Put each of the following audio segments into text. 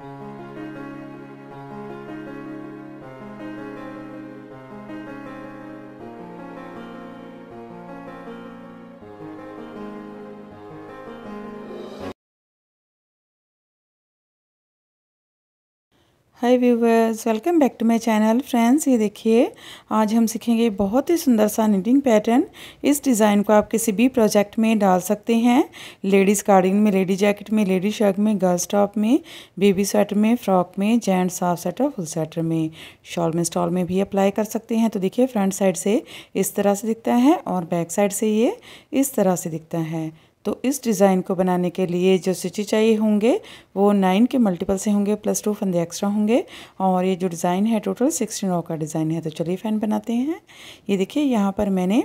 you hi viewers welcome back to my channel friends ये देखिए आज हम सीखेंगे बहुत ही सुंदर सा निटिंग पैटर्न इस डिज़ाइन को आप किसी भी प्रोजेक्ट में डाल सकते हैं लेडीज़ कार्डिंग में लेडी जैकेट में लेडी शर्ट में गर्ल्स टॉप में बेबी स्वेटर में फ्रॉक में gents half sweater full sweater में शॉल में स्टॉल में भी अप्लाई कर सकते हैं तो देखिए फ्रंट साइड से इस तरह से दिखता है और बैक साइड से ये इस तरह से दिखता है तो इस डिज़ाइन को बनाने के लिए जो स्टिचे चाहिए होंगे वो नाइन के मल्टीपल से होंगे प्लस टू फंदे एक्स्ट्रा होंगे और ये जो डिज़ाइन है टोटल सिक्सटीन रॉ का डिज़ाइन है तो चलिए फैन बनाते हैं ये देखिए यहाँ पर मैंने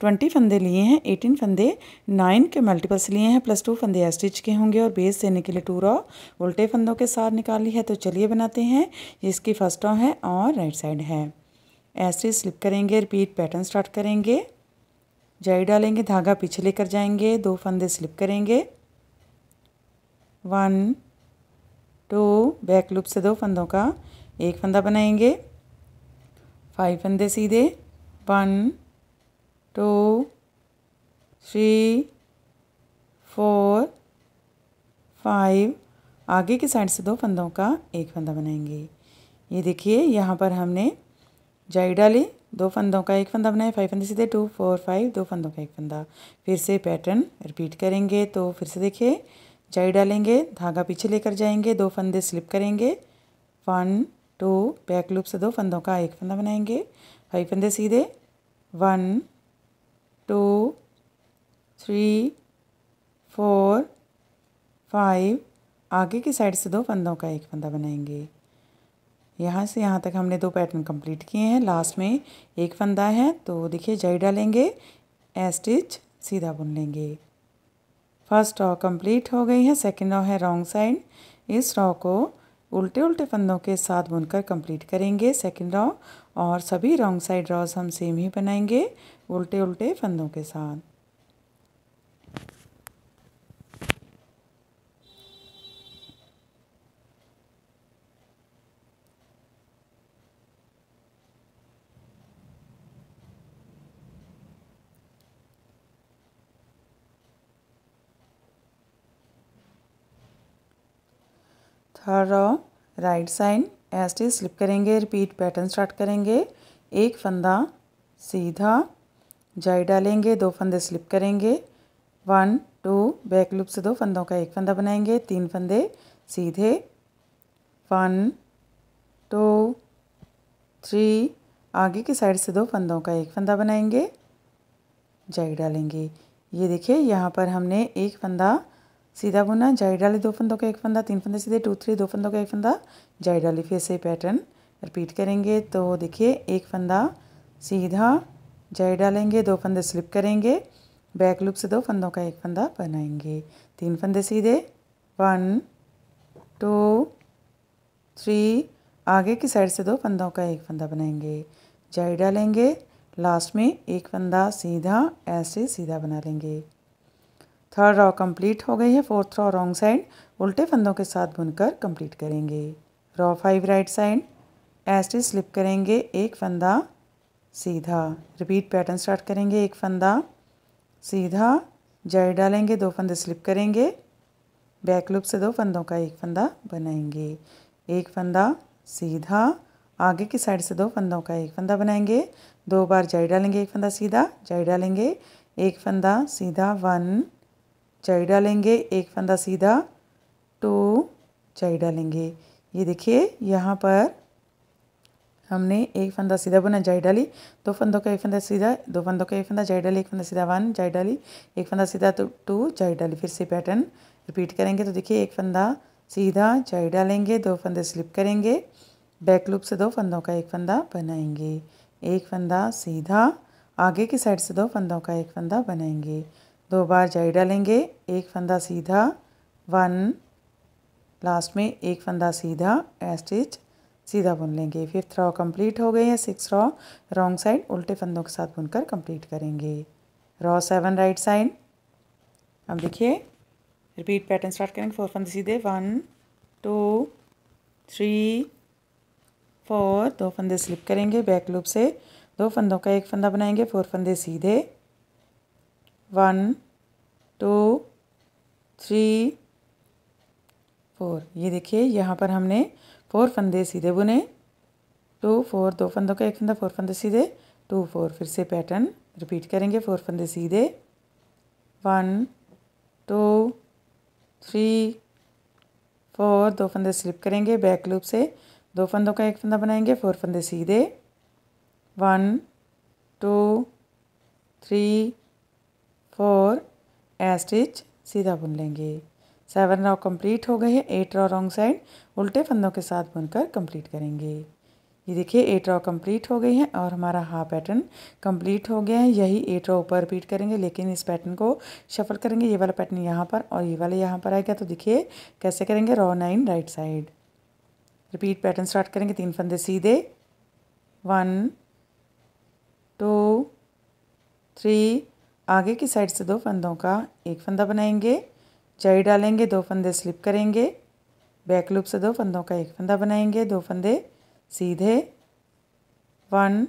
ट्वेंटी फंदे लिए हैं एटीन फंदे नाइन के मल्टीपल्स लिए हैं प्लस टू फंदे स्टिच के होंगे और बेस देने के लिए टू रॉ उल्टे फंदों के साथ निकाली है तो चलिए बनाते हैं इसकी फर्स्ट रॉ है और राइट साइड है ऐसे स्लिप करेंगे रिपीट पैटर्न स्टार्ट करेंगे जाई डालेंगे धागा पीछे लेकर जाएंगे दो फंदे स्लिप करेंगे वन टू बैक लूप से दो फंदों का एक फंदा बनाएंगे फाइव फंदे सीधे one two three four five आगे की साइड से दो फंदों का एक फंदा बनाएंगे ये देखिए यहाँ पर हमने जाई डाली दो फंदों का एक फंदा बनाए फाइव फंदे सीधे टू फोर फाइव दो फंदों का एक फंदा फिर से पैटर्न रिपीट करेंगे तो फिर से देखिए जाई डालेंगे धागा पीछे लेकर जाएंगे दो फंदे स्लिप करेंगे वन टू बैक लूप से दो फंदों का एक फंदा बनाएंगे फाइव फंदे सीधे one two three four five आगे की साइड से दो फंदों का एक फंदा बनाएंगे यहाँ से यहाँ तक हमने दो पैटर्न कंप्लीट किए हैं लास्ट में एक फंदा है तो देखिए जई डालेंगे ए स्टिच सीधा बुन लेंगे फर्स्ट रॉ कंप्लीट हो गई है सेकंड रॉ है रॉन्ग साइड इस रॉ को उल्टे उल्टे फंदों के साथ बुनकर कंप्लीट करेंगे सेकंड रॉ और सभी रॉन्ग साइड रॉज हम सेम ही बनाएंगे उल्टे उल्टे फंदों के साथ third row right side S T slip करेंगे रिपीट पैटर्न स्टार्ट करेंगे एक फंदा सीधा जाई डालेंगे दो फंदे स्लिप करेंगे वन टू बैक लूप से दो फंदों का एक फंदा बनाएंगे तीन फंदे सीधे वन टू थ्री आगे की साइड से दो फंदों का एक फंदा बनाएंगे जाई डालेंगे ये देखिए यहाँ पर हमने एक फंदा सीधा बुना जाइड डाली दो फंदों का एक फंदा तीन फंदे सीधे टू थ्री दो फंदों का एक फंदा जाइड डाली फिर से पैटर्न रिपीट करेंगे तो देखिए एक फंदा सीधा जाइ डालेंगे दो फंदे स्लिप करेंगे बैक लूप से दो फंदों का एक फंदा बनाएंगे तीन फंदे सीधे वन टू थ्री आगे की साइड से दो फंदों का एक फंदा बनाएंगे जाइ डालेंगे लास्ट में एक फंदा सीधा ऐसे सीधा बना लेंगे थर्ड रॉ कंप्लीट हो गई है फोर्थ रॉ रॉन्ग साइड उल्टे फंदों के साथ बुनकर कंप्लीट करेंगे row five right side ST slip करेंगे एक फंदा सीधा रिपीट पैटर्न स्टार्ट करेंगे एक फंदा सीधा जड़ डालेंगे दो फंदे स्लिप करेंगे बैक लूप से दो फंदों का एक फंदा बनाएंगे एक फंदा सीधा आगे की साइड से दो फंदों का एक फंदा बनाएंगे दो बार जड़ डालेंगे एक फंदा सीधा जड़ डालेंगे एक फंदा सीधा वन चाई डालेंगे एक फंदा सीधा टू चाई डालेंगे ये देखिए यहाँ पर हमने एक फंदा सीधा बुना जाई डाली दो फंदों का एक फंदा सीधा दो फंदों का एक फंदा जाई डाली एक फंदा सीधा वन जाई डाली एक फंदा सीधा तो टू जाई डाली फिर से पैटर्न रिपीट करेंगे तो देखिए एक फंदा सीधा जाई डालेंगे दो फंदे स्लिप करेंगे बैक लूप से दो फंदों का एक फंदा बनाएंगे एक फंदा सीधा आगे की साइड से दो फंदों का एक फंदा बनाएंगे दो बार जाई डालेंगे एक फंदा सीधा वन लास्ट में एक फंदा सीधा स्टिच सीधा बुन लेंगे फिफ्थ रॉ कंप्लीट हो गए हैं सिक्स रॉ रॉन्ग साइड उल्टे फंदों के साथ बुनकर कंप्लीट करेंगे रॉ सेवन राइट साइड अब देखिए रिपीट पैटर्न स्टार्ट करेंगे फोर फंदे सीधे वन टू थ्री फोर दो फंदे स्लिप करेंगे बैक लूप से दो फंदों का एक फंदा बनाएंगे फोर फंदे सीधे वन टू थ्री फोर ये देखिए यहाँ पर हमने फोर फंदे सीधे बुने टू फोर दो फंदों का एक फंदा फोर फंदे सीधे टू फोर फिर से पैटर्न रिपीट करेंगे फोर फंदे सीधे वन टू थ्री फोर दो फंदे स्लिप करेंगे बैक लूप से दो फंदों का एक फंदा बनाएंगे फोर फंदे सीधे one two three four a stitch सीधा बुन लेंगे सेवन रॉ कंप्लीट हो गए हैं एट रॉ रॉन्ग साइड उल्टे फंदों के साथ बुनकर कंप्लीट करेंगे ये देखिए एट रॉ कंप्लीट हो गई है और हमारा हाफ पैटर्न कंप्लीट हो गया है यही एट रॉ ऊपर रिपीट करेंगे लेकिन इस पैटर्न को शफल करेंगे ये वाला पैटर्न यहाँ पर और ये वाला यहाँ पर आएगा तो देखिए कैसे करेंगे row nine right side repeat pattern start करेंगे तीन फंदे सीधे वन टू थ्री आगे की साइड से दो फंदों का एक फंदा बनाएंगे जाई डालेंगे दो फंदे स्लिप करेंगे बैक लूप से दो फंदों का एक फंदा बनाएंगे दो फंदे सीधे वन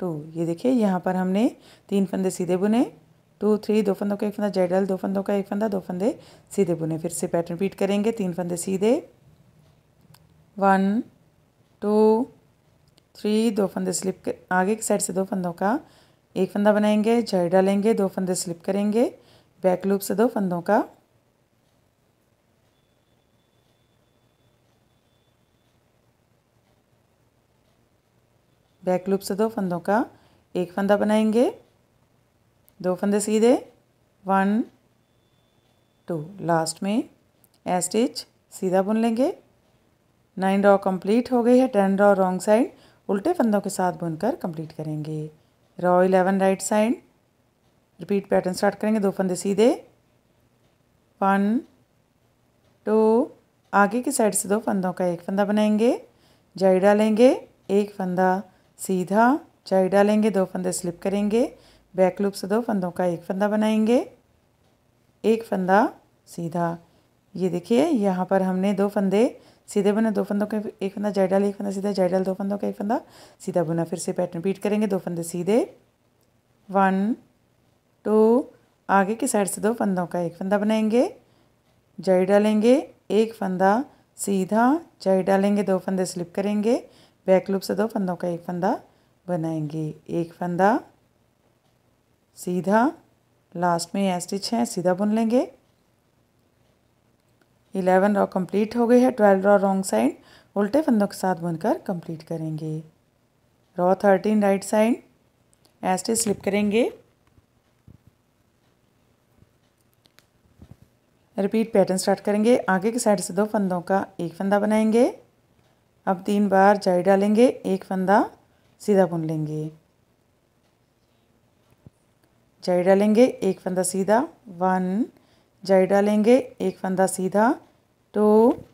टू ये देखिए यहाँ पर हमने तीन फंदे सीधे बुने टू थ्री दो फंदों का एक फंदा जाई डाल दो फंदों का एक फंदा दो फंदे सीधे बुने फिर से पैटर्न रिपीट करेंगे तीन फंदे सीधे वन टू थ्री दो फंदे स्लिप आगे की साइड से दो फंदों का एक फंदा बनाएंगे जड़ डालेंगे दो फंदे स्लिप करेंगे बैक लूप से दो फंदों का बैक लूप से दो फंदों का एक फंदा बनाएंगे दो फंदे सीधे वन टू लास्ट में ए स्टिच सीधा बुन लेंगे नाइन रॉ कंप्लीट हो गई है टेन रॉ रॉन्ग साइड उल्टे फंदों के साथ बुनकर कंप्लीट करेंगे row eleven right side repeat pattern start करेंगे दो फंदे सीधे वन टू आगे की साइड से दो फंदों का एक फंदा बनाएंगे जाई डालेंगे एक फंदा सीधा जाई डालेंगे दो फंदे स्लिप करेंगे बैक लूप से दो फंदों का एक फंदा बनाएंगे एक फंदा सीधा ये देखिए यहाँ पर हमने दो फंदे सीधे बुना दो फंदों का एक फंदा जाय डाल एक फंदा सीधा जय डाल दो फंदों का एक फंदा सीधा बुना फिर से पैटर्न रिपीट करेंगे दो फंदे सीधे वन टू आगे की साइड से दो फंदों का एक फंदा बनाएंगे जाई डालेंगे एक फंदा सीधा जाई डालेंगे दो फंदे स्लिप करेंगे बैक लूप से दो फंदों का एक फंदा बनाएंगे एक फंदा सीधा लास्ट में यह स्टिच है सीधा बुन लेंगे इलेवन रॉ कंप्लीट हो गई है ट्वेल्व रॉ रॉन्ग साइड उल्टे फंदों के साथ बुनकर कंप्लीट करेंगे row thirteen right side ST slip करेंगे रिपीट पैटर्न स्टार्ट करेंगे आगे के साइड से दो फंदों का एक फंदा बनाएंगे अब तीन बार जाई डालेंगे एक फंदा सीधा बुन लेंगे जाई डालेंगे एक फंदा सीधा वन जाई डालेंगे एक फंदा सीधा टू तो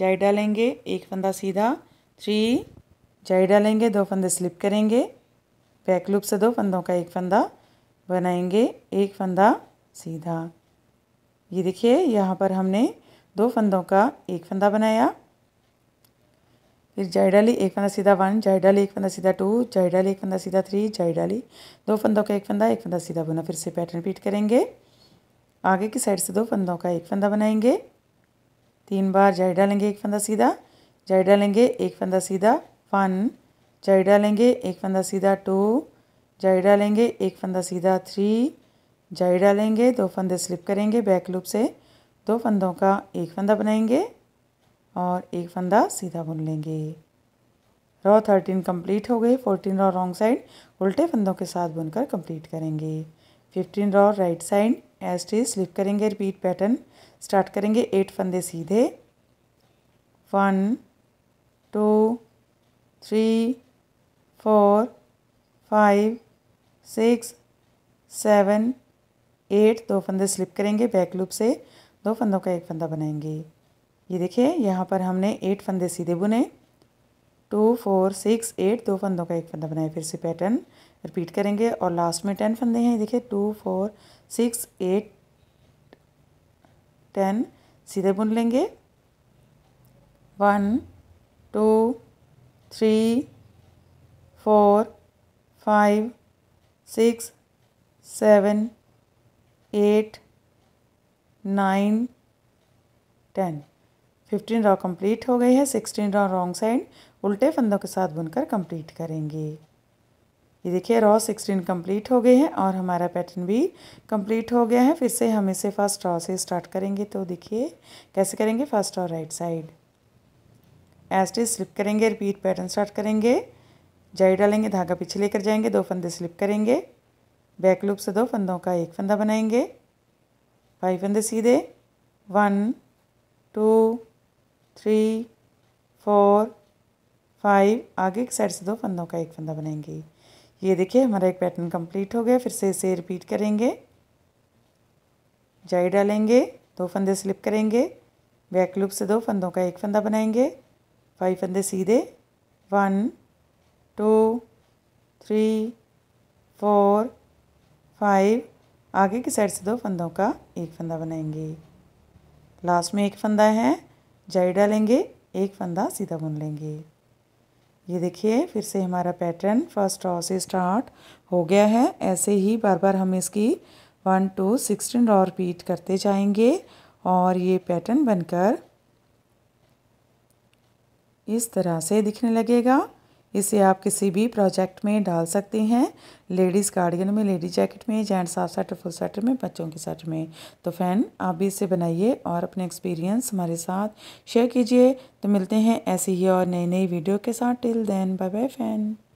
जाई डालेंगे एक फंदा सीधा थ्री जाई डालेंगे दो फंदे स्लिप करेंगे बैक लूप से दो फंदों का एक फंदा बनाएंगे एक फंदा सीधा ये देखिए यहाँ पर हमने दो फंदों का एक फंदा बनाया फिर जाइड डाली एक फंदा सीधा वन जाइड डाली एक फंदा सीधा टू जाइड डाली एक फंदा सीधा थ्री जाइड डाली दो फंदों का एक फंदा एक फंदा सीधा बुना फिर से पैटर्न रिपीट करेंगे आगे की साइड से दो फंदों का एक फंदा बनाएंगे तीन बार जाइड डालेंगे एक फंदा सीधा जाइड डालेंगे एक फंदा सीधा वन जाइड डालेंगे एक फंदा सीधा टू जाइड डालेंगे एक फंदा सीधा थ्री जाइड डालेंगे दो फंदे स्लिप करेंगे बैक लूप से दो फंदों का एक फंदा बनाएंगे और एक फंदा सीधा बुन लेंगे रॉ थर्टीन कंप्लीट हो गए फोर्टीन रॉ रॉन्ग साइड उल्टे फंदों के साथ बुनकर कंप्लीट करेंगे fifteen row right side S T slip करेंगे रिपीट पैटर्न स्टार्ट करेंगे एट फंदे सीधे one two three four five six seven eight दो फंदे स्लिप करेंगे बैक लूप से दो फंदों का एक फंदा बनाएंगे ये देखिए यहाँ पर हमने एट फंदे सीधे बुने टू फोर सिक्स एट दो फंदों का एक फंदा बनाया फिर से पैटर्न रिपीट करेंगे और लास्ट में टेन फंदे हैं ये देखिए two four six eight ten सीधे बुन लेंगे one two three four five six seven eight nine ten fifteen row complete हो गई है सिक्सटीन रॉ रॉन्ग साइड उल्टे फंदों के साथ बुनकर कंप्लीट करेंगे ये देखिए रॉ सिक्सटीन कंप्लीट हो गए हैं और हमारा पैटर्न भी कंप्लीट हो गया है फिर से हम इसे फर्स्ट रॉ से स्टार्ट करेंगे तो देखिए कैसे करेंगे फर्स्ट और राइट साइड एस्टे स्लिप करेंगे रिपीट पैटर्न स्टार्ट करेंगे जाई डालेंगे धागा पीछे लेकर जाएंगे दो फंदे स्लिप करेंगे बैक लूप से दो फंदों का एक फंदा बनाएंगे फाइव फंदे सीधे one two three four five आगे एक साइड से दो फंदों का एक फंदा बनाएंगे ये देखिए हमारा एक पैटर्न कंप्लीट हो गया फिर से इसे रिपीट करेंगे जाई डालेंगे दो फंदे स्लिप करेंगे बैक लूप से दो फंदों का एक फंदा बनाएंगे फाइव फंदे सीधे one two three four five आगे की साइड से दो फंदों का एक फंदा बनाएंगे लास्ट में एक फंदा है जाई डालेंगे एक फंदा सीधा बुन लेंगे ये देखिए फिर से हमारा पैटर्न फर्स्ट रॉ से स्टार्ट हो गया है ऐसे ही बार बार हम इसकी one two sixteen row repeat करते जाएंगे और ये पैटर्न बनकर इस तरह से दिखने लगेगा इसे आप किसी भी प्रोजेक्ट में डाल सकते हैं लेडीज़ गार्डियन में लेडीज जैकेट में gents half set full sweater में बच्चों के सेट में तो फ़ैन आप भी इसे बनाइए और अपने एक्सपीरियंस हमारे साथ शेयर कीजिए तो मिलते हैं ऐसी ही और नई नई वीडियो के साथ till then bye bye fan